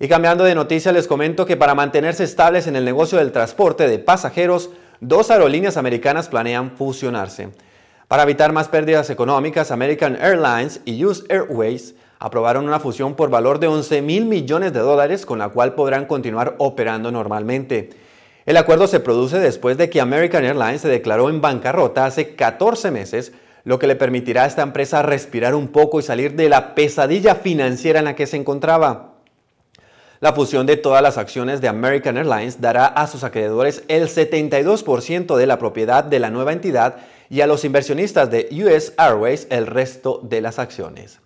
Y cambiando de noticia, les comento que para mantenerse estables en el negocio del transporte de pasajeros, dos aerolíneas americanas planean fusionarse. Para evitar más pérdidas económicas, American Airlines y US Airways aprobaron una fusión por valor de 11 mil millones de dólares con la cual podrán continuar operando normalmente. El acuerdo se produce después de que American Airlines se declaró en bancarrota hace 14 meses, lo que le permitirá a esta empresa respirar un poco y salir de la pesadilla financiera en la que se encontraba. La fusión de todas las acciones de American Airlines dará a sus acreedores el 72% de la propiedad de la nueva entidad y a los inversionistas de US Airways el resto de las acciones.